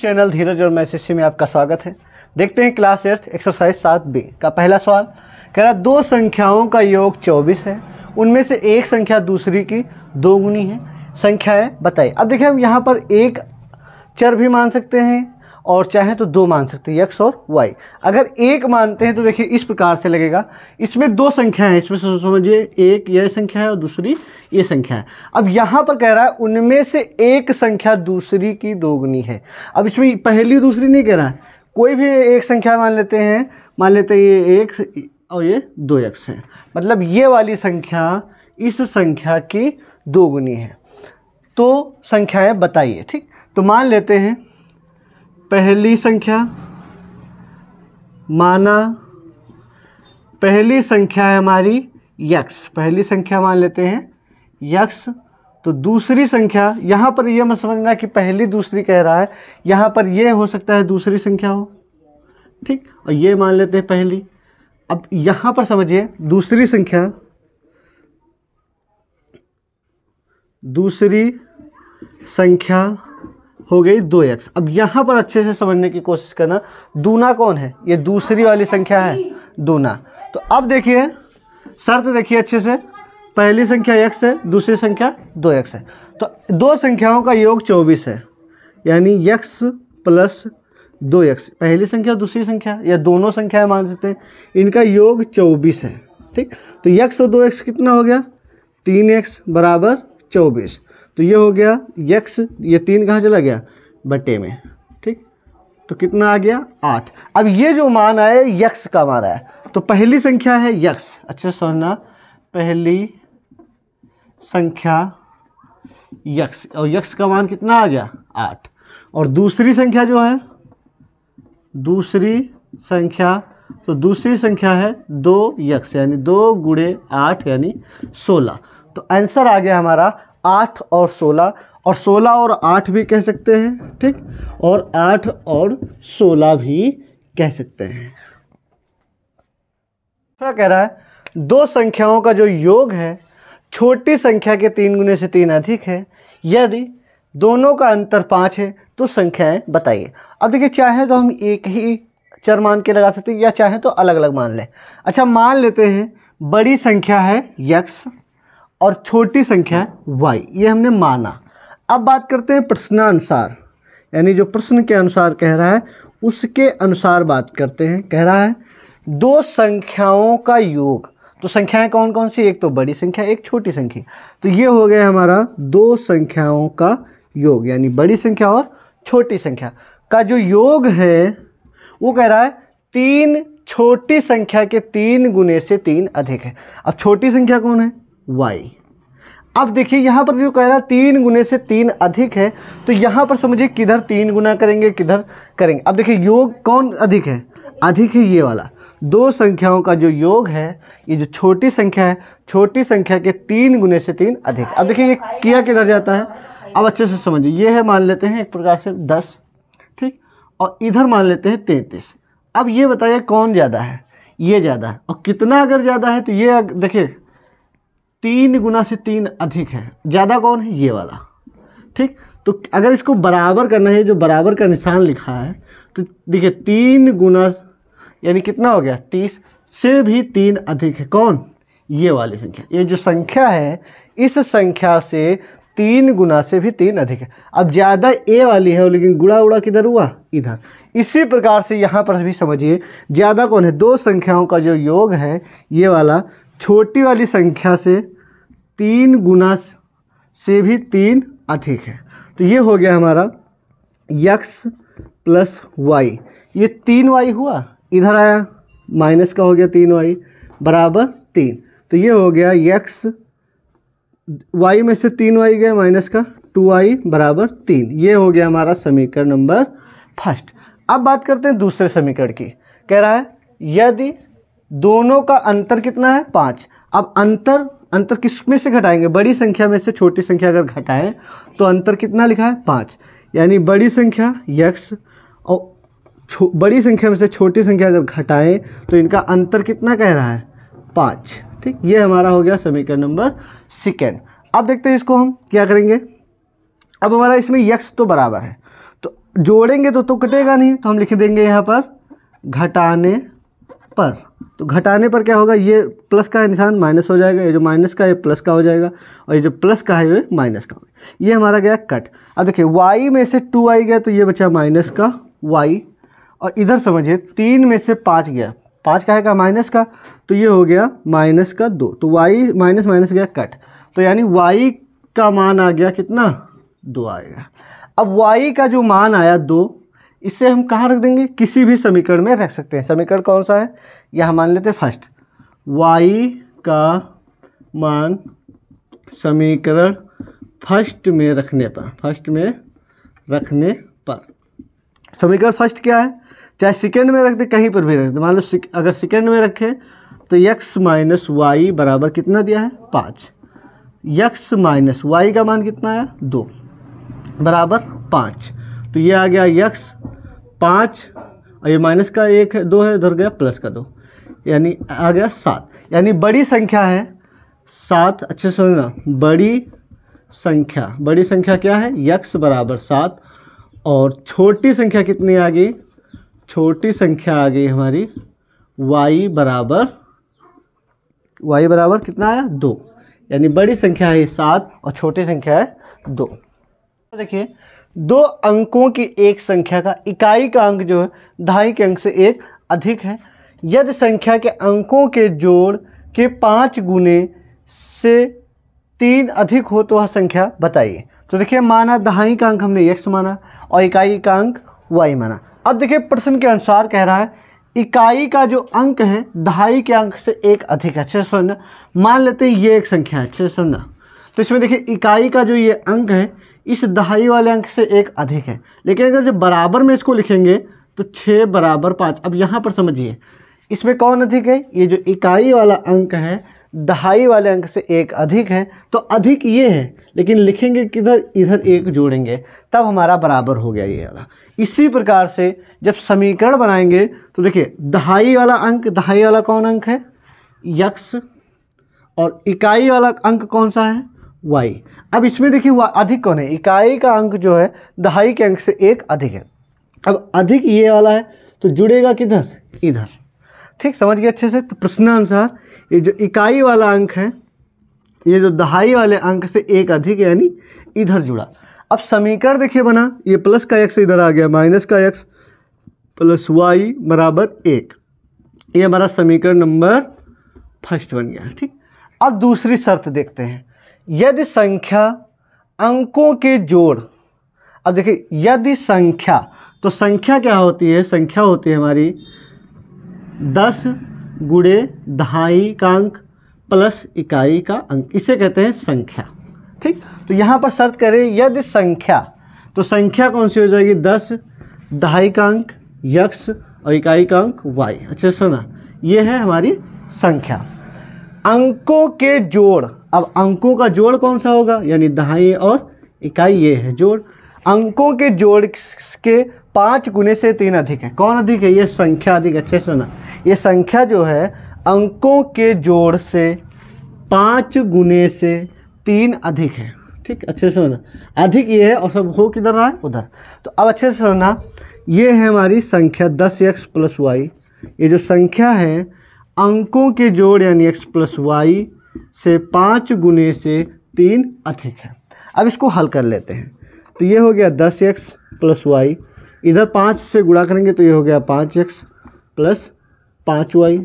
channel धीरज और message में आपका स्वागत है देखते हैं क्लास एर्थ एक्सरसाइज सात बी का पहला सवाल कह रहा दो संख्याओं का योग चौबीस है उनमें से एक संख्या दूसरी की दोगुनी है संख्याएं बताइए अब देखिए हम यहाँ पर एक चर भी मान सकते हैं और चाहे तो दो मान सकते हैं एक्स और वाई अगर एक मानते हैं तो देखिए इस प्रकार से लगेगा इसमें दो संख्या है इसमें समझिए एक यह संख्या है और दूसरी ये संख्या है अब यहाँ पर कह रहा है उनमें से एक संख्या दूसरी की दोगुनी है अब इसमें पहली दूसरी नहीं कह रहा है कोई भी एक संख्या मान लेते हैं मान लेते हैं ये एक और ये दो एक्स हैं मतलब ये वाली संख्या इस संख्या की दोगुनी है तो संख्याएं बताइए ठीक तो मान लेते हैं पहली संख्या माना पहली संख्या है हमारी यक्स पहली संख्या मान लेते हैं यक्स तो दूसरी संख्या यहाँ पर यह मैं समझना कि पहली दूसरी कह रहा है यहाँ पर यह हो सकता है दूसरी संख्या हो ठीक और ये मान लेते हैं पहली अब यहाँ पर समझिए दूसरी संख्या दूसरी संख्या हो गई दो एक्स अब यहाँ पर अच्छे से समझने की कोशिश करना दूना कौन है ये दूसरी वाली संख्या है दूना तो अब देखिए शर्त देखिए अच्छे से पहली संख्या एक है दूसरी संख्या दो एक्स है तो दो संख्याओं का योग चौबीस है यानी यक्स प्लस दो एक्स पहली संख्या दूसरी संख्या या दोनों संख्याएं मान सकते हैं इनका योग चौबीस है ठीक तो यक्स और दो एक्स कितना हो गया तीन एक्स बराबर चौबीस तो ये हो गया यक्स ये तीन कहाँ चला गया बटे में ठीक तो कितना आ गया आठ अब ये जो मान आया यक्स का मान आया तो पहली संख्या है यक्स अच्छे समझना पहली संख्या यक्स और यक्स का मान कितना आ गया आठ और दूसरी संख्या जो है दूसरी संख्या तो दूसरी संख्या है दो यक्स यानी दो गुड़े आठ यानी सोलह तो आंसर आ गया हमारा आठ और सोलह और सोलह और आठ भी कह सकते हैं ठीक और आठ और सोलह भी कह सकते हैं दूसरा कह रहा है दो संख्याओं का जो योग है छोटी संख्या के तीन गुने से तीन अधिक है यदि दोनों का अंतर पाँच है तो संख्याएं बताइए अब देखिए चाहे तो हम एक ही चर मान के लगा सकते हैं या चाहे तो अलग अलग मान लें अच्छा मान लेते हैं बड़ी संख्या है यक्स और छोटी संख्या है वाई ये हमने माना अब बात करते हैं प्रश्नानुसार यानी जो प्रश्न के अनुसार कह रहा है उसके अनुसार बात करते हैं कह रहा है दो संख्याओं का योग तो संख्याएं कौन कौन सी एक तो बड़ी संख्या एक छोटी संख्या तो ये हो गया हमारा दो संख्याओं का योग यानी बड़ी संख्या और छोटी संख्या का जो योग है वो कह रहा है तीन छोटी संख्या के तीन गुने से तीन अधिक है अब छोटी संख्या कौन है वाई अब देखिए यहाँ पर जो कह रहा है तीन गुने से तीन अधिक है तो यहाँ पर समझिए किधर तीन गुना करेंगे किधर करेंगे अब देखिए योग कौन अधिक है अधिक है ये वाला दो संख्याओं का जो योग है ये जो छोटी संख्या है छोटी संख्या के तीन गुने से तीन अधिक अब देखिए ये किया किधर जाता है अब अच्छे से समझिए ये है मान लेते हैं एक प्रकार से दस ठीक और इधर मान लेते हैं तैंतीस अब ये बताइए कौन ज़्यादा है ये ज़्यादा है और कितना अगर ज़्यादा है तो ये देखिए तीन गुना से तीन अधिक है ज़्यादा कौन है ये वाला ठीक तो अगर इसको बराबर करना है जो बराबर का निशान लिखा है तो देखिए तीन गुना यानी कितना हो गया तीस से भी तीन अधिक है कौन ये वाली संख्या ये जो संख्या है इस संख्या से तीन गुना से भी तीन अधिक है अब ज़्यादा ए वाली है लेकिन गुड़ा उड़ा किधर हुआ इधर इसी प्रकार से यहाँ पर भी समझिए ज़्यादा कौन है दो संख्याओं का जो योग है ये वाला छोटी वाली संख्या से तीन गुना से भी तीन अधिक है तो ये हो गया हमारा यक्स प्लस वाई ये तीन वाई हुआ इधर आया माइनस का हो गया तीन वाई बराबर तीन तो ये हो गया यक्स वाई में से तीन वाई गया माइनस का टू वाई बराबर तीन ये हो गया हमारा समीकरण नंबर फर्स्ट अब बात करते हैं दूसरे समीकरण की कह रहा है यदि दोनों का अंतर कितना है पाँच अब अंतर अंतर किस में से घटाएंगे बड़ी संख्या में से छोटी संख्या अगर घटाएं तो अंतर कितना लिखा है पाँच यानी बड़ी संख्या यक्स और बड़ी संख्या में से छोटी संख्या अगर घटाएं तो इनका अंतर कितना कह रहा है पाँच ठीक ये हमारा हो गया समीकरण नंबर सेकेंड अब देखते हैं इसको हम क्या करेंगे अब हमारा इसमें यक्स तो बराबर है तो जोड़ेंगे तो तो कटेगा नहीं तो हम लिख देंगे यहाँ पर घटाने पर तो घटाने पर क्या होगा ये प्लस का निशान माइनस हो जाएगा ये जो माइनस का है प्लस का हो जाएगा और ये जो प्लस का है ये माइनस का होगा ये हमारा गया कट अब देखिए वाई में से टू आई गया तो ये बचा माइनस का वाई और इधर समझिए तीन में से पाँच गया पाँच का है का माइनस का तो ये हो गया माइनस का दो तो वाई माइनस माइनस गया कट तो यानी वाई का मान आ गया कितना दो आएगा अब वाई का जो मान आया दो इसे हम कहाँ रख देंगे किसी भी समीकरण में रख सकते हैं समीकरण कौन सा है यह हम मान लेते हैं फर्स्ट वाई का मान समीकरण फर्स्ट में रखने पर फर्स्ट में रखने पर समीकरण फर्स्ट क्या है चाहे सेकेंड में रख दे कहीं पर भी रख दे मान लो अगर सेकेंड में रखें तो यक्स माइनस वाई बराबर कितना दिया है पाँच यक्स माइनस वाई का मान कितना है दो बराबर पाँच तो ये आ गया यक्स पाँच और ये माइनस का एक है दो है उधर गया प्लस का दो यानी आ गया सात यानी बड़ी संख्या है सात अच्छे समझना बड़ी संख्या बड़ी संख्या क्या है यक्स बराबर सात और छोटी संख्या कितनी आ गई छोटी संख्या आ गई हमारी वाई बराबर वाई बराबर कितना आया दो यानी बड़ी संख्या है सात और छोटी संख्या है दो देखिए दो अंकों की एक संख्या का इकाई का अंक जो है ढाई के अंक से एक अधिक है यदि संख्या के अंकों के जोड़ के पाँच गुने से तीन अधिक हो तो वह संख्या बताइए तो देखिए माना दहाई का अंक हमने एक्स माना और इकाई का अंक वाई माना अब देखिए प्रश्न के अनुसार कह रहा है इकाई का जो अंक है दहाई के अंक से एक अधिक है छः शून्य मान लेते हैं ये एक संख्या है छः शून्य तो इसमें देखिए इकाई का जो ये अंक है इस दहाई वाले अंक से एक अधिक है लेकिन अगर जब बराबर में इसको लिखेंगे तो छः बराबर पाँच अब यहाँ पर समझिए इसमें कौन अधिक है ये जो इकाई वाला अंक है दहाई वाले अंक से एक अधिक है तो अधिक ये है लेकिन लिखेंगे किधर इधर एक जोड़ेंगे तब हमारा बराबर हो गया ये वाला इसी प्रकार से जब समीकरण बनाएंगे तो देखिए दहाई वाला अंक दहाई वाला कौन अंक है यक्स और इकाई वाला अंक कौन सा है वाई अब इसमें देखिए वह अधिक कौन है इकाई का अंक जो है दहाई के अंक से एक अधिक है अब अधिक ये वाला है तो जुड़ेगा किधर इधर ठीक समझ गए अच्छे से तो प्रश्नानुसार ये जो इकाई वाला अंक है ये जो दहाई वाले अंक से एक अधिक यानी इधर जुड़ा अब समीकरण देखिए बना ये प्लस का एक्स इधर आ गया माइनस का एक्स प्लस वाई बराबर एक ये हमारा समीकरण नंबर फर्स्ट बन गया ठीक अब दूसरी शर्त देखते हैं यदि संख्या अंकों के जोड़ अब देखिए यदि संख्या तो संख्या क्या होती है संख्या होती है हमारी दस गुड़े दहाई का अंक प्लस इकाई का अंक इसे कहते हैं संख्या ठीक तो यहाँ पर शर्त करें यदि संख्या तो संख्या कौन सी हो जाएगी दस दहाई का अंक यक्स और इकाई का अंक वाई अच्छा सुना ये है हमारी संख्या अंकों के जोड़ अब अंकों का जोड़ कौन सा होगा यानी दहाई और इकाई ये है जोड़ अंकों के जोड़ के पाँच गुने से तीन अधिक है कौन अधिक है ये संख्या अधिक अच्छे सुना ये संख्या जो है अंकों के जोड़ से पाँच गुने से तीन अधिक है ठीक अच्छे से होना अधिक ये है और सब हो किधर रहा है उधर तो अब अच्छे से सुना ये है हमारी संख्या दस एक्स प्लस वाई ये जो संख्या है अंकों के जोड़ यानी एक्स प्लस वाई से पाँच गुने से तीन अधिक है अब इसको हल कर लेते हैं तो ये हो गया दस एक्स प्लस वाई इधर पाँच से गुणा करेंगे तो ये हो गया पाँच एक्स प्लस पाँच वाई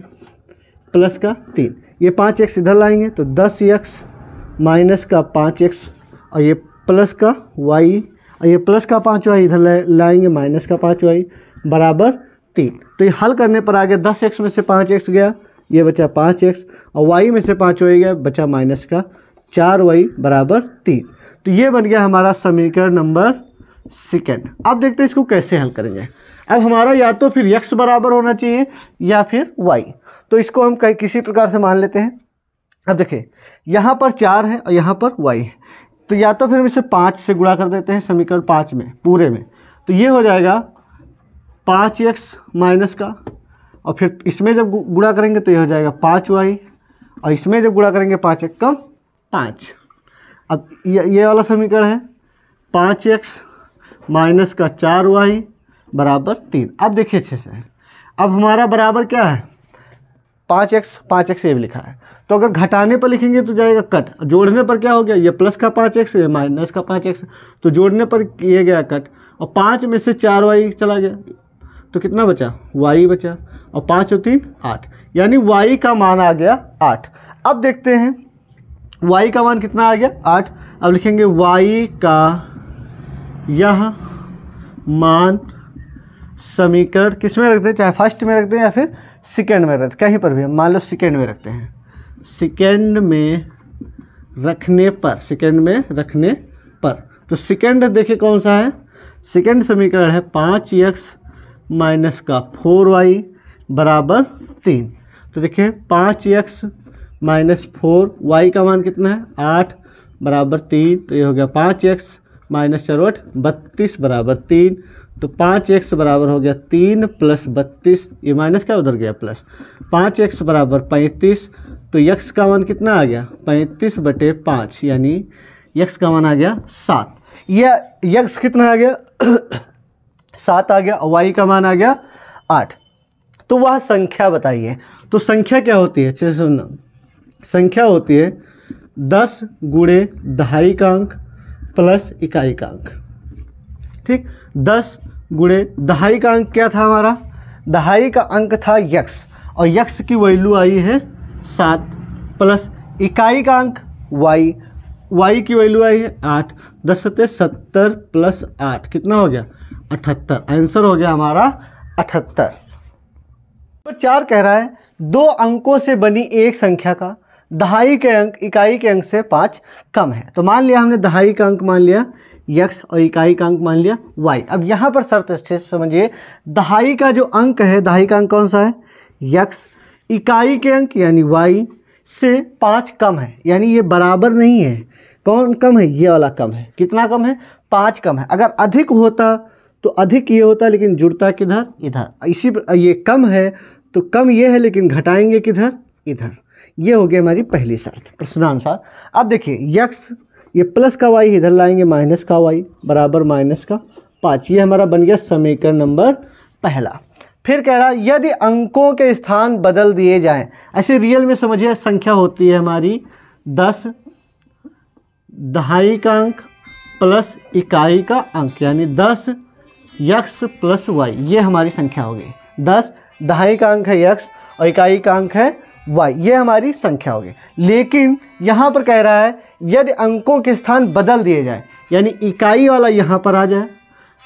प्लस का तीन ये पाँच एक्स इधर लाएंगे तो दस एक्स माइनस का पाँच एक्स और ये प्लस का वाई और ये प्लस का पाँच वाई इधर लाएंगे माइनस का पाँच वाई बराबर तीन तो ये हल करने पर आ गया दस एक्स में से पाँच एक्स गया ये बचा पाँच एक्स और वाई में से पाँच वाई गया बचा माइनस का चार वाई बराबर तीन तो ये बन गया हमारा समीकरण नंबर सेकेंड अब देखते हैं इसको कैसे हल करेंगे अब हमारा या तो फिर यक्स बराबर होना चाहिए या फिर वाई तो इसको हम कई किसी प्रकार से मान लेते हैं अब देखिए यहाँ पर चार है और यहाँ पर वाई है तो या तो फिर हम इसे पाँच से गुणा कर देते हैं समीकरण पाँच में पूरे में तो ये हो जाएगा पाँच एक्स माइनस का और फिर इसमें जब गुड़ा करेंगे तो यह हो जाएगा पाँच वाई और इसमें जब गुड़ा करेंगे पाँच एक कम पाँच अब ये ये वाला समीकरण है पाँच एक्स माइनस का चार वाई बराबर तीन अब देखिए अच्छे से अब हमारा बराबर क्या है पाँच एक्स पाँच एक्स ये भी लिखा है तो अगर घटाने पर लिखेंगे तो जाएगा कट जोड़ने पर क्या हो गया ये प्लस का पाँच एक्स ये माइनस का पाँच एक्स तो जोड़ने पर ये गया कट और पाँच में से चार वाई चला गया तो कितना बचा वाई बचा और पाँच और तीन आठ यानी वाई का मान आ गया आठ अब देखते हैं वाई का मान कितना आ गया आठ अब लिखेंगे वाई का यह मान समीकरण किस में रखते हैं चाहे फर्स्ट में रखते हैं या फिर सेकेंड में रखते कहीं पर भी मान लो सेकेंड में रखते हैं सेकेंड में रखने पर सेकेंड में रखने पर तो सेकेंड देखिए कौन सा है सेकेंड समीकरण है पाँच यक्स माइनस का फोर वाई बराबर तीन तो देखिए पाँच एक्स माइनस फोर वाई का मान कितना है आठ बराबर तीन तो ये हो गया पाँच एक्स माइनस चरवट बत्तीस बराबर तीन तो पाँच एक्स बराबर हो गया तीन प्लस बत्तीस ये माइनस क्या उधर गया प्लस पाँच एक्स बराबर पैंतीस तो यक्स का मान कितना आ गया पैंतीस बटे पाँच यानी यक्स का मान आ गया सात यह यक्स कितना आ गया सात आ गया वाई का मान आ गया आठ तो वह संख्या बताइए तो संख्या क्या होती है अच्छे से संख्या होती है दस गुड़े दहाई का अंक प्लस इकाई का अंक ठीक दस गुड़े दहाई का अंक क्या था हमारा दहाई का अंक था यक्स और यक्स की वैल्यू आई है सात प्लस इकाई का अंक वाई वाई की वैल्यू आई है आठ दस सत्य सत्तर प्लस आठ कितना हो गया अठहत्तर आंसर हो गया हमारा अठहत्तर तो चार कह रहा है दो अंकों से बनी एक संख्या का दहाई के अंक इकाई के अंक से पाँच कम है तो मान लिया हमने दहाई का अंक मान लिया यक्स और इकाई का अंक मान लिया वाई अब यहाँ पर शर्त अच्छे से समझिए दहाई का जो अंक है दहाई का अंक कौन सा है यक्स इकाई के अंक यानी वाई से पाँच कम है यानी ये बराबर नहीं है कौन कम है ये वाला कम है कितना कम है पाँच कम है अगर अधिक होता तो अधिक ये होता है लेकिन जुड़ता किधर इधर इसी ये कम है तो कम ये है लेकिन घटाएंगे किधर इधर ये हो गया हमारी पहली शर्त प्रश्नानुसार अब देखिए यक्स ये प्लस का वाई इधर लाएंगे माइनस का वाई बराबर माइनस का पाँच ये हमारा बन गया समीकरण नंबर पहला फिर कह रहा यदि अंकों के स्थान बदल दिए जाएं ऐसे रियल में समझिए संख्या होती है हमारी दस दहाई का अंक प्लस इकाई का अंक यानी दस यक्स प्लस वाई ये हमारी संख्या होगी दस दहाई का अंक है यक्स और इकाई का अंक है वाई ये हमारी संख्या होगी लेकिन यहाँ पर कह रहा है यदि अंकों के स्थान बदल दिए जाए यानी इकाई वाला यहाँ पर आ जाए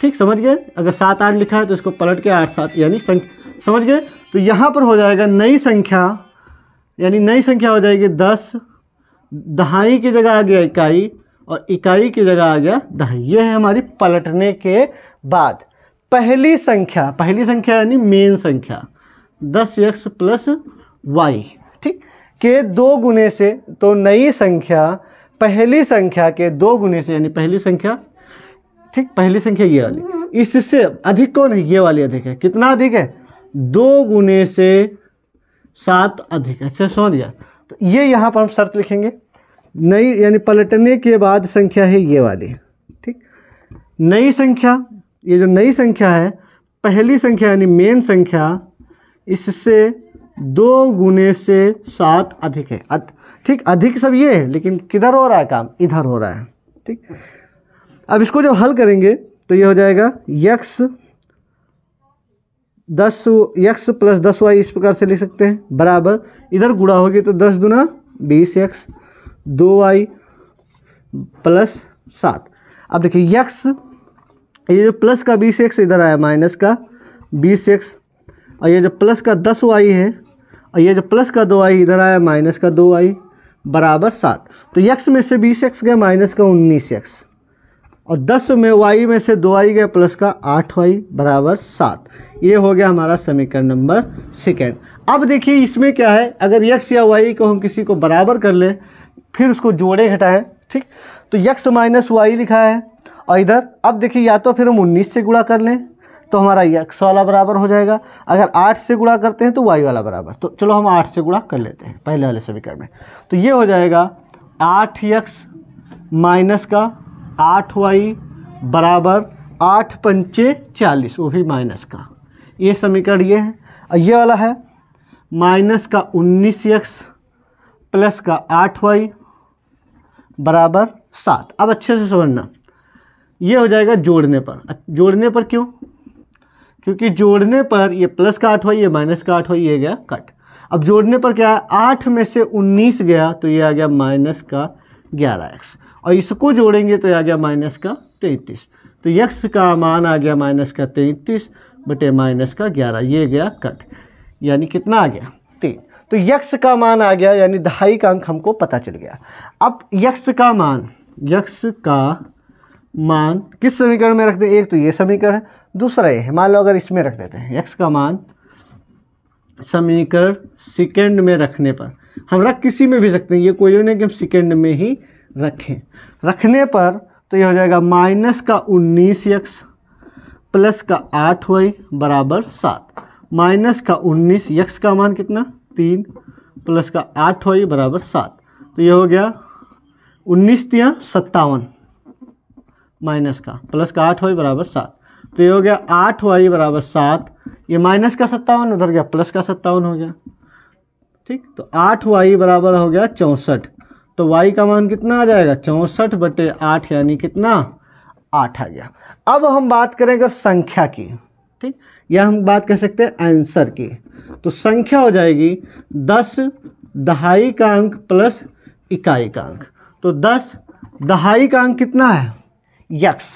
ठीक समझ गए अगर सात आठ लिखा है तो इसको पलट के आठ सात यानी समझ गए तो यहाँ पर हो जाएगा नई संख्या यानी नई संख्या हो जाएगी दस दहाई की जगह आ गया इकाई और इकाई की जगह आ गया दहाई ये है हमारी पलटने के बाद पहली संख्या पहली संख्या यानी मेन संख्या दस एक्स प्लस वाई ठीक के दो गुने से तो नई संख्या पहली संख्या के दो गुने से यानी पहली संख्या ठीक पहली संख्या ये वाली इससे अधिक कौन है ये वाली अधिक है कितना अधिक है दो गुने से सात अधिक अच्छा समझ तो ये यहाँ पर हम शर्त लिखेंगे नई यानी पलटने के बाद संख्या है ये वाली ठीक नई संख्या ये जो नई संख्या है पहली संख्या यानी मेन संख्या इससे दो गुने से सात अधिक है ठीक अधिक सब ये है लेकिन किधर हो रहा है काम इधर हो रहा है ठीक अब इसको जब हल करेंगे तो ये हो जाएगा यक्स दस यक्स प्लस दस वाई इस प्रकार से लिख सकते हैं बराबर इधर गुड़ा होगी तो दस दुना बीस यक्स दो वाई प्लस सात अब देखिए यक्स ये जो प्लस का बीस एक्स इधर आया माइनस का बीस एक्स और ये जो प्लस का दस वाई है और ये जो प्लस का दो आई इधर आया माइनस का दो आई बराबर सात तो यक्स में से बीस एक्स गए माइनस का उन्नीस एक्स और दस में वाई में से दो आई गए प्लस का आठ वाई बराबर सात ये हो गया हमारा समीकरण नंबर सेकेंड अब देखिए इसमें क्या है अगर यक्स या वाई को हम किसी को बराबर कर लें फिर उसको जोड़े घटाएं ठीक तो यक्स माइनस वाई लिखा है और इधर अब देखिए या तो फिर हम उन्नीस से गुणा कर लें तो हमारा यक्स वाला बराबर हो जाएगा अगर आठ से गुणा करते हैं तो वाई वाला बराबर तो चलो हम आठ से गुणा कर लेते हैं पहले वाले समीकरण में तो ये हो जाएगा आठ यक्स माइनस का आठ वाई बराबर आठ पंचे चालीस वो भी माइनस का ये समीकरण ये है और ये वाला है माइनस का उन्नीस यक्स प्लस का आठ वाई बराबर सात अब अच्छे से समझना ये हो जाएगा जोड़ने पर जोड़ने पर क्यों क्योंकि जोड़ने पर ये प्लस का आठ हुआ ये माइनस का आठ हुआ ये गया कट अब जोड़ने पर क्या है आठ में से उन्नीस गया तो ये आ गया माइनस का ग्यारह एक्स और इसको जोड़ेंगे तो ये आ गया माइनस का तैंतीस तो यक्स का मान आ गया माइनस का तैंतीस बटे माइनस का ग्यारह ये गया कट यानी कितना आ गया तो यक्ष का मान आ गया यानी दहाई का अंक हमको पता चल गया अब यक्ष का मान यक्ष का मान किस समीकरण में रख हैं एक तो ये समीकरण है दूसरा ये है मान लो अगर इसमें रख देते हैं यक्ष का मान समीकरण सेकेंड में रखने पर हम रख किसी में भी सकते हैं ये कोई नहीं कि हम सेकेंड में ही रखें रखने पर तो ये हो जाएगा माइनस का उन्नीस यक्स प्लस का आठ वाई बराबर सात माइनस का उन्नीस यक्स का मान कितना तीन प्लस का आठ हो बराबर सात तो ये हो गया उन्नीस तिया सत्तावन माइनस का प्लस का आठ हो बराबर सात तो ये हो गया आठ वाई बराबर सात ये माइनस का सत्तावन उधर गया प्लस का सत्तावन हो गया ठीक तो आठ वाई बराबर हो गया चौंसठ तो वाई का मान कितना आ जाएगा चौंसठ बटे आठ यानी कितना आठ आ गया अब हम बात करें अगर संख्या की ठीक या हम बात कह सकते हैं आंसर की तो संख्या हो जाएगी दस दहाई का अंक प्लस इकाई का अंक तो दस दहाई का अंक कितना है यक्स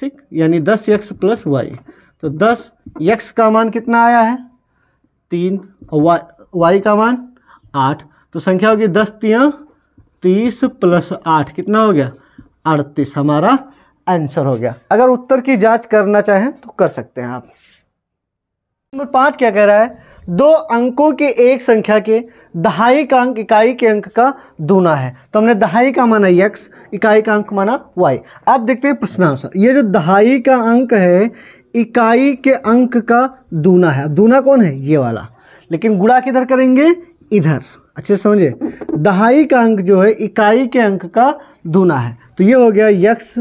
ठीक यानी दस यक्स प्लस वाई तो दस यक्स का मान कितना आया है तीन वा, वाई का मान आठ तो संख्या होगी दस तिया तीस प्लस आठ कितना हो गया अड़तीस हमारा आंसर हो गया अगर उत्तर की जांच करना चाहें तो कर सकते हैं आप नंबर पाँच क्या कह रहा है दो अंकों के एक संख्या के दहाई का अंक इकाई के अंक का दूना है तो हमने दहाई का माना यक्स इकाई का अंक माना वाई अब देखते हैं प्रश्नानुसार ये जो दहाई का अंक है इकाई के अंक का दूना है अब दूना कौन है ये वाला लेकिन गुड़ा किधर करेंगे इधर अच्छे समझे दहाई का अंक जो है इकाई के अंक का दूना है तो ये हो गया यक्स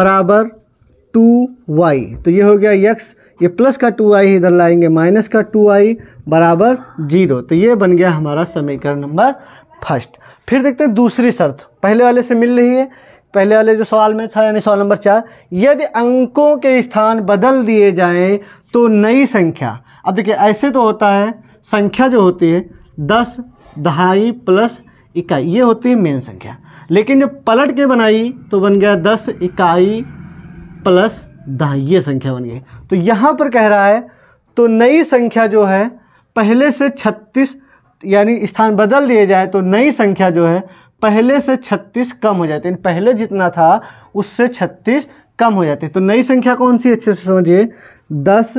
बराबर टू वाई तो ये हो गया यक्स ये प्लस का टू आई इधर लाएंगे माइनस का टू आई बराबर जीरो तो ये बन गया हमारा समीकरण नंबर फर्स्ट फिर देखते हैं दूसरी शर्त पहले वाले से मिल रही है पहले वाले जो सवाल में था यानी सवाल नंबर चार यदि अंकों के स्थान बदल दिए जाए तो नई संख्या अब देखिए ऐसे तो होता है संख्या जो होती है दस दहाई प्लस इकाई ये होती है मेन संख्या लेकिन जब पलट के बनाई तो बन गया दस इकाई प्लस ये संख्या बन गई तो यहाँ पर कह रहा है तो नई संख्या जो है पहले से छत्तीस यानी स्थान बदल दिए जाए तो नई संख्या जो है पहले से छत्तीस कम हो जाती है पहले जितना था उससे छत्तीस कम हो जाती है तो नई संख्या कौन सी अच्छे से समझिए दस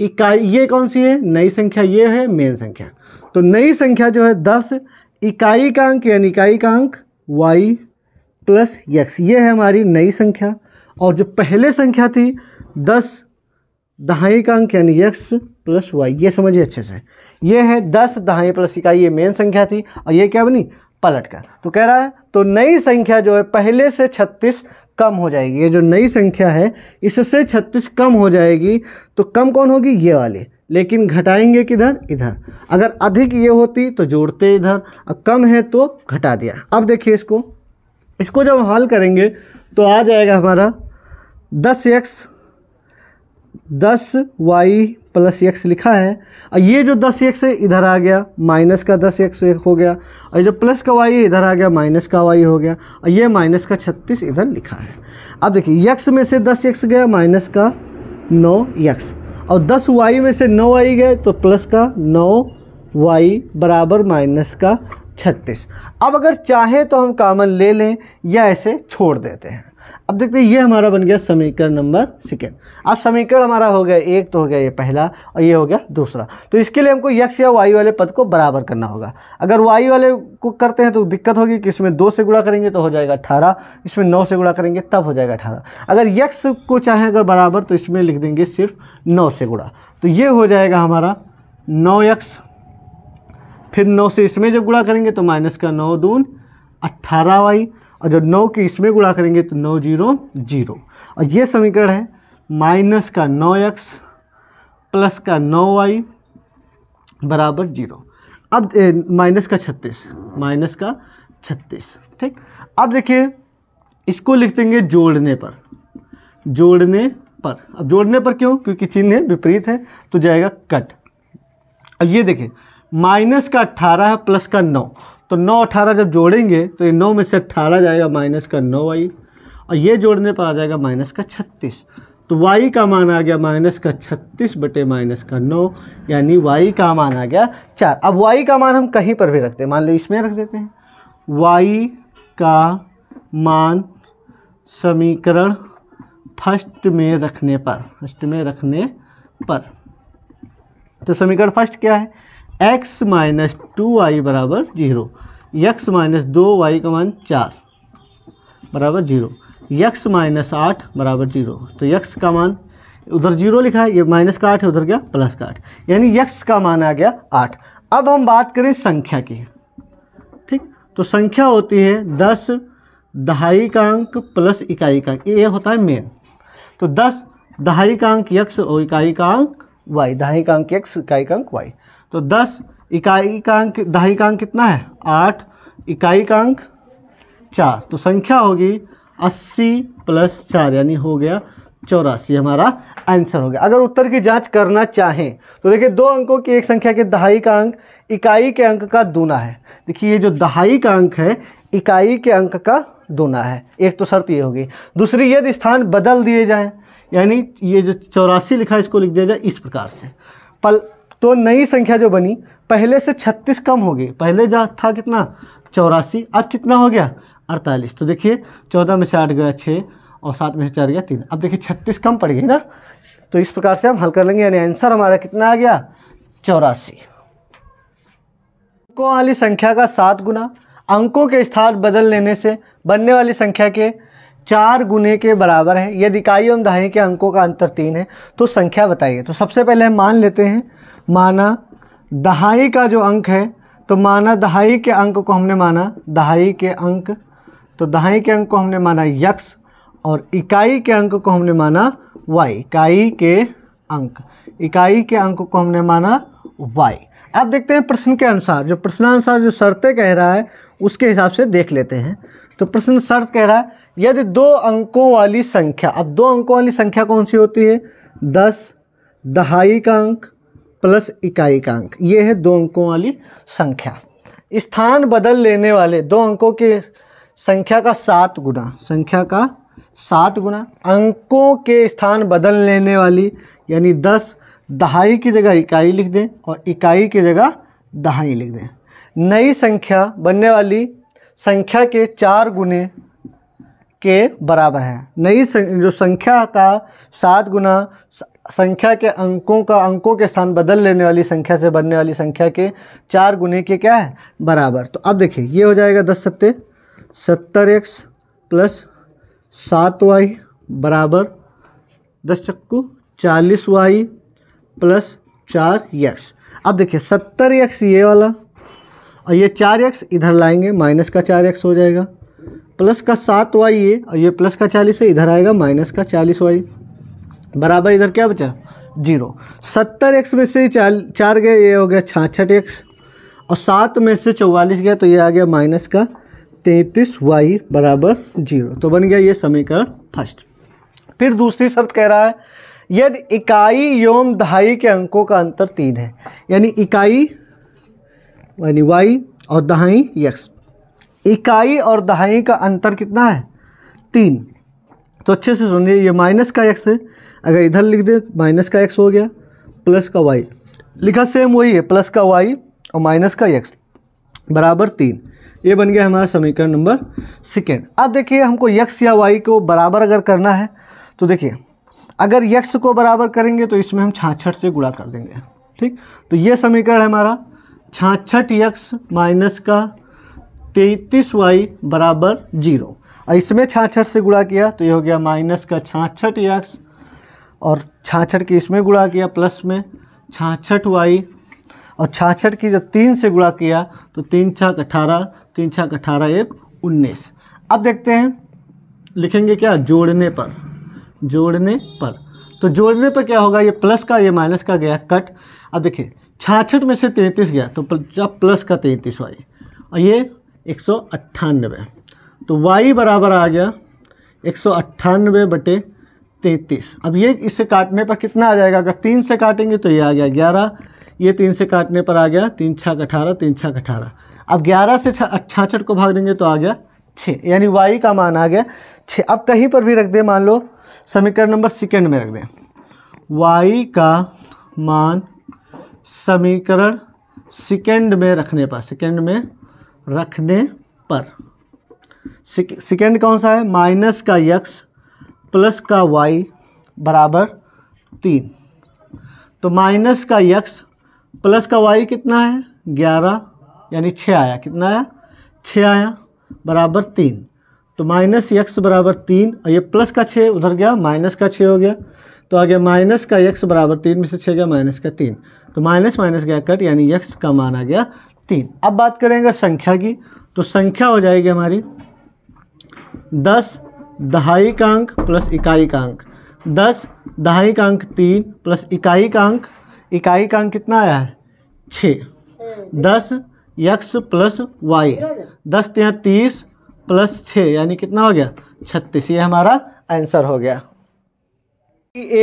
इकाई ये कौन सी है नई संख्या ये है मेन संख्या तो नई संख्या जो है दस इकाई का अंक यानी इकाई का अंक वाई प्लस यक्स ये है हमारी नई संख्या और जो पहले संख्या थी दस दहाई का अंक यानी एक्स प्लस वाई ये समझिए अच्छे से ये है दस दहाई प्लस इकाई ये मेन संख्या थी और ये क्या बनी पलट कर तो कह रहा है तो नई संख्या जो है पहले से छत्तीस कम हो जाएगी ये जो नई संख्या है इससे छत्तीस कम हो जाएगी तो कम कौन होगी ये वाली लेकिन घटाएंगे किधर इधर अगर अधिक ये होती तो जोड़ते इधर और कम है तो घटा दिया अब देखिए इसको इसको जब हल करेंगे तो आ जाएगा हमारा दस एक्स दस वाई प्लस एक्स लिखा है और ये जो दस एक्स है इधर आ गया माइनस का दस एक्स हो गया और जो प्लस का वाई है इधर आ गया माइनस का वाई हो गया और ये माइनस का छत्तीस इधर लिखा है अब देखिए यक्स में से दस एक्स गया माइनस का नौ यक्स और दस वाई में से नौ वाई गए तो प्लस का नौ वाई बराबर माइनस का छत्तीस अब अगर चाहे तो हम कामन ले लें या ऐसे छोड़ देते हैं अब देखते हैं ये हमारा बन गया समीकरण नंबर सेकेंड अब समीकरण हमारा हो गया एक तो हो गया ये पहला और ये हो गया दूसरा तो इसके लिए हमको यक्ष या वाई वाले पद को बराबर करना होगा अगर वाई वाले को करते हैं तो दिक्कत होगी कि इसमें दो से गुणा करेंगे तो हो जाएगा अठारह इसमें नौ से गुणा करेंगे तब हो जाएगा अठारह अगर यक्स को चाहें अगर बराबर तो इसमें लिख देंगे सिर्फ नौ से गुणा तो ये हो जाएगा हमारा नौ यक्स फिर नौ से इसमें जब गुणा करेंगे तो माइनस का नौ दून अट्ठारह वाई और जब नौ की इसमें गुणा करेंगे तो नौ जीरो जीरो और ये समीकरण है माइनस का नौ एक्स प्लस का नौ वाई बराबर जीरो अब माइनस का छत्तीस माइनस का छत्तीस ठीक अब देखिए इसको लिख देंगे जोड़ने पर जोड़ने पर अब जोड़ने पर क्यों क्योंकि चिन्ह विपरीत है तो जाएगा कट अब ये देखें माइनस का अट्ठारह है प्लस का नौ तो नौ अठारह जब जोड़ेंगे तो ये नौ में से अट्ठारह जाएगा माइनस का नौ वाई और ये जोड़ने पर आ जाएगा माइनस का छत्तीस तो वाई का मान आ गया माइनस का छत्तीस बटे माइनस का नौ यानी वाई का मान आ गया चार अब वाई का मान हम कहीं पर भी रखते हैं मान लो इसमें रख देते हैं वाई का मान समीकरण फर्स्ट में रखने पर फर्स्ट में रखने पर तो समीकरण फर्स्ट क्या है एक्स माइनस टू वाई बराबर जीरो यक्स माइनस दो वाई का मान चार बराबर जीरो यक्स माइनस आठ बराबर जीरो तो यक्स का मान उधर जीरो लिखा है ये माइनस का आठ है उधर गया प्लस का आठ यानी यक्स का मान आ गया आठ अब हम बात करें संख्या की ठीक तो संख्या होती है दस दहाई का अंक प्लस इकाई का ये होता है मेन तो दस दहाई का अंक यक्स और इकाई का अंक वाई दहाई का अंक यक्स इकाई का अंक वाई तो दस इकाई का अंक दहाई का अंक कितना है आठ इकाई का अंक चार तो संख्या होगी अस्सी प्लस चार यानी हो गया चौरासी हमारा आंसर हो गया अगर उत्तर की जांच करना चाहें तो देखिए दो अंकों की एक संख्या के दहाई का अंक इकाई के अंक का दूना है देखिए ये जो दहाई का अंक है इकाई के अंक का दूना है एक तो शर्त ये होगी दूसरी यदि स्थान बदल दिए जाए यानी ये जो चौरासी लिखा है इसको लिख दिया जाए इस प्रकार से पल तो नई संख्या जो बनी पहले से छत्तीस कम हो गई पहले जा था कितना चौरासी अब कितना हो गया अड़तालीस तो देखिए चौदह में से आठ गया छः और सात में से चार गया तीन अब देखिए छत्तीस कम पड़ गई ना तो इस प्रकार से हम हल कर लेंगे यानी आंसर हमारा कितना आ गया चौरासी अंकों वाली संख्या का सात गुना अंकों के स्थान बदल लेने से बनने वाली संख्या के चार गुने के बराबर है यदि इकाई एवं दहाई के अंकों का अंतर तीन है तो संख्या बताइए तो सबसे पहले हम मान लेते हैं माना दहाई का जो अंक है तो माना दहाई के अंक को हमने माना दहाई के अंक तो दहाई के अंक को हमने माना यक्स और इकाई के अंक को हमने माना वाई इकाई के अंक इकाई के अंक को हमने माना वाई अब देखते हैं प्रश्न के अनुसार जो प्रश्नानुसार जो शर्तें कह रहा है उसके हिसाब से देख लेते हैं तो प्रश्न शर्त कह रहा है यदि दो अंकों वाली संख्या अब दो अंकों वाली संख्या कौन सी होती है दस दहाई का अंक प्लस इकाई का अंक ये है दो अंकों वाली संख्या स्थान बदल लेने वाले दो अंकों के संख्या का सात गुना संख्या का सात गुना अंकों के स्थान बदल लेने वाली यानी दस दहाई की जगह इकाई लिख दें और इकाई की जगह दहाई लिख दें नई संख्या बनने वाली संख्या के चार गुने के बराबर है नई जो संख्या का सात गुना संख्या के अंकों का अंकों के स्थान बदल लेने वाली संख्या से बनने वाली संख्या के चार गुने के क्या है बराबर तो अब देखिए ये हो जाएगा दस सत्ते सत्तर एक्स प्लस सात वाई बराबर दस चक्कू चालीस वाई प्लस चार एक्स अब देखिए सत्तर एक्स ये वाला और ये चार एक्स इधर लाएंगे माइनस का चार एक्स हो जाएगा प्लस का सात वाई ये और ये प्लस का चालीस है इधर आएगा माइनस का चालीस वाई बराबर इधर क्या बचा जीरो सत्तर एक्स में से चार चार गए ये हो गया छाछठ एक्स और सात में से चौवालीस गया तो ये आ गया माइनस का तैंतीस वाई बराबर जीरो तो बन गया ये समीकरण फर्स्ट फिर दूसरी शर्त कह रहा है यदि इकाई योम दहाई के अंकों का अंतर तीन है यानी इकाई यानी वाई और दहाई यक्स इकाई और दहाई का अंतर कितना है तीन तो अच्छे से सुनिए ये माइनस का एक्स है अगर इधर लिख दें माइनस का एक्स हो गया प्लस का वाई लिखा सेम वही है प्लस का वाई और माइनस का एक्स बराबर तीन ये बन गया हमारा समीकरण नंबर सेकेंड अब देखिए हमको यक्स या वाई को बराबर अगर करना है तो देखिए अगर यक्स को बराबर करेंगे तो इसमें हम छाछठ से गुणा कर देंगे ठीक तो ये समीकरण है हमारा छाछठ यक्स माइनस का तैतीस वाई बराबर जीरो इसमें छाछठ से गुणा किया तो ये हो गया माइनस का छाछठ यक्स और छाछठ की इसमें गुणा किया प्लस में छाछठ वाई और छाछठ की जब तीन से गुणा किया तो तीन छाक अठारह तीन छाक अठारह एक उन्नीस अब देखते हैं लिखेंगे क्या जोड़ने पर जोड़ने पर तो जोड़ने पर क्या होगा ये प्लस का ये माइनस का गया कट अब देखिए छाछठ में से तैंतीस गया तो प्लस का तैंतीस वाई और ये एक सौ अट्ठानवे तो वाई बराबर आ गया एक सौ अट्ठानवे बटे तैंतीस अब ये इससे काटने पर कितना आ जाएगा अगर तीन से काटेंगे तो ये आ गया ग्यारह ये तीन से काटने पर आ गया तीन छः अठारह तीन छः अठारह अब ग्यारह से छाछठ को भाग देंगे तो आ गया छः यानी वाई का मान आ गया छः अब कहीं पर भी रख दें मान लो समीकरण नंबर सेकेंड में रख दें वाई का मान समीकरण सेकेंड में रखने पर सेकेंड में रखने पर सेकेंड कौन सा है माइनस का यक्स प्लस का वाई बराबर तीन तो माइनस का यक्स प्लस का वाई कितना है ग्यारह यानी छः आया कितना आया छः आया बराबर तीन तो माइनस यक्स बराबर तीन और ये प्लस का छः उधर गया माइनस का छः हो गया तो आ गया माइनस का यक्स बराबर तीन में से छः गया माइनस का तीन तो माइनस माइनस गया कट यानी यक्स का मान आ गया तीन अब बात करेंगे संख्या की तो संख्या हो जाएगी हमारी दस दहाई का अंक प्लस इकाई का अंक दस दहाई का अंक तीन प्लस इकाई का अंक इकाई का अंक कितना आया है छः दस यक्स प्लस वाई दस त्या तो तीस प्लस छः यानी कितना हो गया छत्तीस ये हमारा आंसर हो गया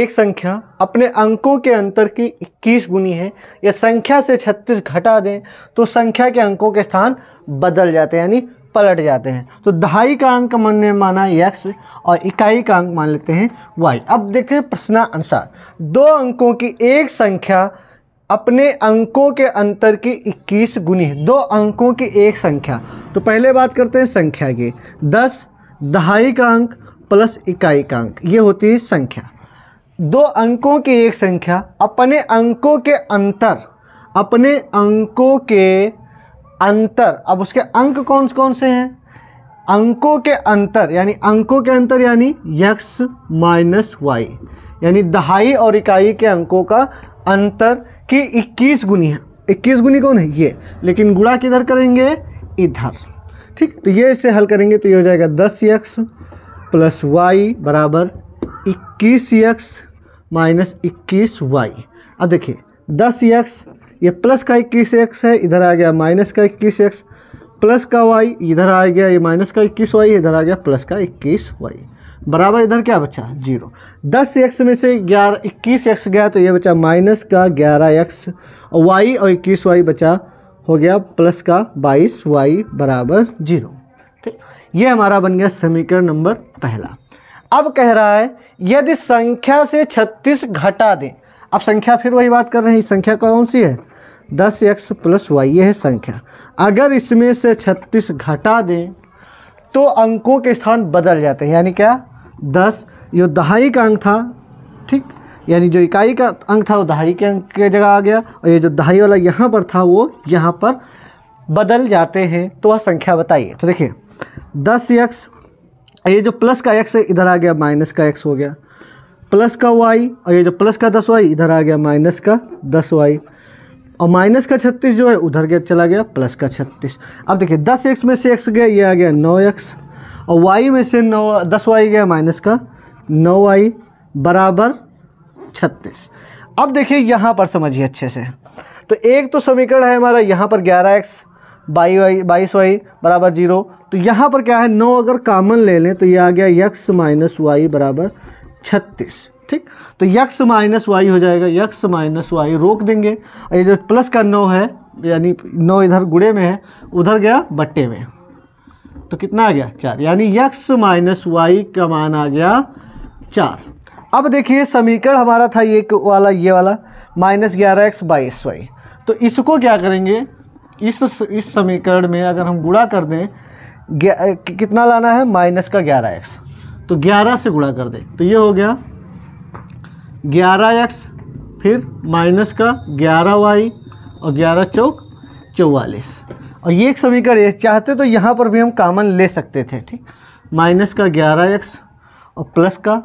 एक संख्या अपने अंकों के अंतर की 21 गुनी है या संख्या से 36 घटा दें तो संख्या के अंकों के स्थान बदल जाते हैं यानी पलट जाते हैं तो दहाई का अंक मैंने माना यक्स और इकाई का अंक मान लेते हैं वाई अब देखें प्रश्न अनुसार दो अंकों की एक संख्या अपने अंकों के अंतर की 21 गुनी दो अंकों की एक संख्या तो पहले बात करते हैं संख्या की 10 दहाई का अंक प्लस इकाई का अंक ये होती है संख्या दो अंकों की एक संख्या अपने अंकों के अंतर अपने अंकों के अंतर अब उसके अंक कौन कौन से हैं अंकों के अंतर यानी अंकों के अंतर यानी यक्स माइनस वाई यानी दहाई और इकाई के अंकों का अंतर की 21 गुनी है 21 गुनी कौन है ये लेकिन गुणा किधर करेंगे इधर ठीक तो ये इसे हल करेंगे तो ये हो जाएगा दस यक्स प्लस वाई बराबर इक्कीस यक्स माइनस इक्कीस वाई अब देखिए दस यक्स ये प्लस का इक्कीस एक्स है इधर आ गया माइनस का इक्कीस एक्स प्लस का वाई इधर आ गया ये माइनस का इक्कीस वाई इधर आ गया प्लस का इक्कीस वाई बराबर इधर क्या बचा जीरो दस एक्स में से ग्यारह इक्कीस एक्स गया तो ये बचा माइनस का ग्यारह एक्स वाई और इक्कीस वाई बचा हो गया प्लस का बाईस वाई बराबर जीरो ठीक ये हमारा बन गया समीकरण नंबर पहला अब कह रहा है यदि संख्या से छत्तीस घटा दें अब संख्या फिर वही बात कर रहे हैं संख्या कौन सी है दस एक्स प्लस वाई ये है संख्या अगर इसमें से छत्तीस घटा दें तो अंकों के स्थान बदल जाते हैं यानी क्या दस ये दहाई का अंक था ठीक यानी जो इकाई का अंक था वो दहाई के अंक की जगह आ गया और ये जो दहाई वाला यहाँ पर था वो यहाँ पर बदल जाते हैं तो वह संख्या बताइए तो देखिए दस एक्स ये जो प्लस का एक्स है इधर आ गया माइनस का एक्स हो गया प्लस का वाई और ये जो प्लस का दस वाई इधर आ गया माइनस का दस वाई और माइनस का छत्तीस जो है उधर गया चला गया प्लस का छत्तीस अब देखिए दस एक्स में से एक्स गया ये आ गया नौ एक्स और वाई में से नौ दस वाई गया माइनस का नौ वाई बराबर छत्तीस अब देखिए यहाँ पर समझिए अच्छे से तो एक तो समीकरण है हमारा यहाँ पर ग्यारह एक्स बाई वाई बाईस वाई बराबर जीरो तो यहाँ पर क्या है नौ अगर कामन ले लें तो ये आ गया यक्स माइनस वाई बराबर छत्तीस ठीक तो यक्स माइनस वाई हो जाएगा यक्स माइनस वाई रोक देंगे और ये जो प्लस का नौ है यानी नौ इधर गुड़े में है उधर गया बट्टे में तो कितना आ गया चार यानी यक्स माइनस वाई का मान आ गया चार अब देखिए समीकरण हमारा था ये वाला ये वाला माइनस ग्यारह एक्स बाईस वाई तो इसको क्या करेंगे इस इस समीकरण में अगर हम गुड़ा कर दें कितना लाना है माइनस का ग्यारह एक्स तो ग्यारह से गुड़ा कर दें तो ये हो गया ग्यारह एक्स फिर माइनस का ग्यारह वाई और ग्यारह चौक चौवालीस और ये एक समीकरण है चाहते तो यहाँ पर भी हम कामन ले सकते थे ठीक माइनस का ग्यारह एक्स और प्लस का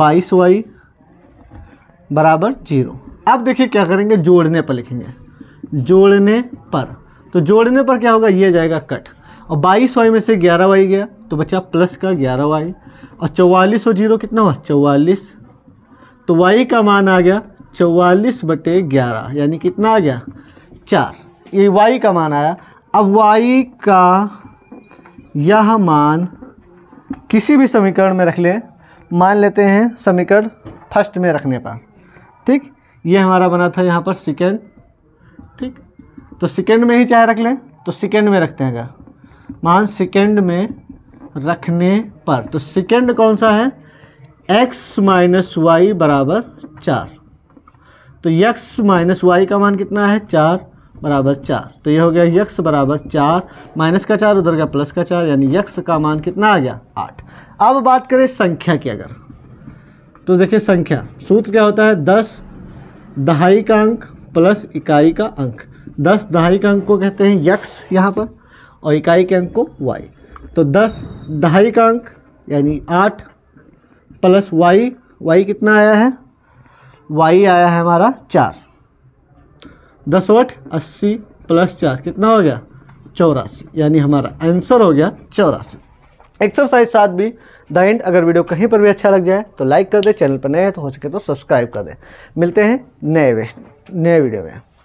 बाईस वाई बराबर जीरो अब देखिए क्या करेंगे जोड़ने पर लिखेंगे जोड़ने पर तो जोड़ने पर क्या होगा ये जाएगा कट और बाईस वाई में से ग्यारह वाई गया तो बचा प्लस का ग्यारह वाई और चौवालीस और जीरो कितना हुआ चौवालीस तो वाई का मान आ गया चौवालीस बटे ग्यारह यानी कितना आ गया चार ये वाई का मान आया अब वाई का यह मान किसी भी समीकरण में रख लें मान लेते हैं समीकरण फर्स्ट में रखने पर ठीक ये हमारा बना था यहाँ पर सेकेंड ठीक तो सेकेंड में ही चाहे रख लें तो सेकेंड में रखते हैं अगर मान सेकेंड में रखने पर तो सेकेंड कौन सा है एक्स माइनस वाई बराबर चार तो यक्स माइनस वाई का मान कितना है चार बराबर चार तो ये हो गया यक्स बराबर चार माइनस का चार उधर गया प्लस का चार यानी यक्स का मान कितना आ गया आठ अब बात करें संख्या की अगर तो देखिए संख्या सूत्र क्या होता है दस दहाई का अंक प्लस इकाई का अंक दस दहाई का अंक को कहते हैं यक्स यहाँ पर और इकाई के अंक को वाई तो दस दहाई का अंक यानी आठ प्लस वाई वाई कितना आया है वाई आया है हमारा चार दस वट अस्सी प्लस चार कितना हो गया चौरासी यानी हमारा आंसर हो गया चौरासी एक्सरसाइज साथ भी द एंड अगर वीडियो कहीं पर भी अच्छा लग जाए तो लाइक कर दे चैनल पर नए हैं तो हो सके तो सब्सक्राइब कर दें मिलते हैं नए नए वीडियो में